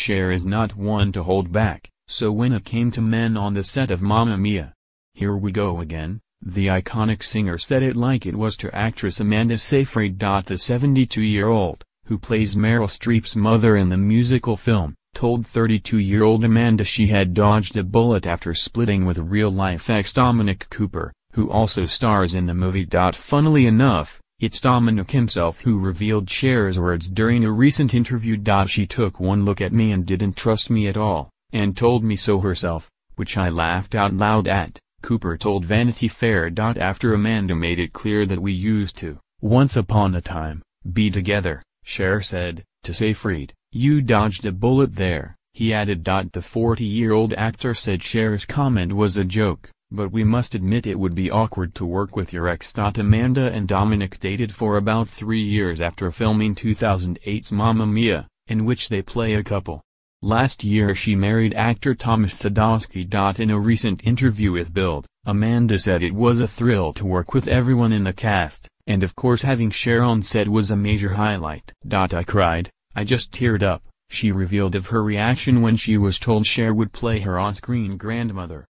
Cher is not one to hold back, so when it came to men on the set of Mamma Mia, here we go again, the iconic singer said it like it was to actress Amanda Seyfried. The 72-year-old, who plays Meryl Streep's mother in the musical film, told 32-year-old Amanda she had dodged a bullet after splitting with real-life ex Dominic Cooper, who also stars in the movie. Funnily enough, it's Dominic himself who revealed Cher's words during a recent interview. She took one look at me and didn't trust me at all, and told me so herself, which I laughed out loud at, Cooper told Vanity Fair. After Amanda made it clear that we used to, once upon a time, be together, Cher said, to freed, you dodged a bullet there, he added. The 40-year-old actor said Cher's comment was a joke. But we must admit it would be awkward to work with your ex. Amanda and Dominic dated for about three years after filming 2008's Mamma Mia, in which they play a couple. Last year she married actor Thomas Sadowski. In a recent interview with Build, Amanda said it was a thrill to work with everyone in the cast, and of course having Cher on set was a major highlight. I cried, I just teared up, she revealed of her reaction when she was told Cher would play her on-screen grandmother.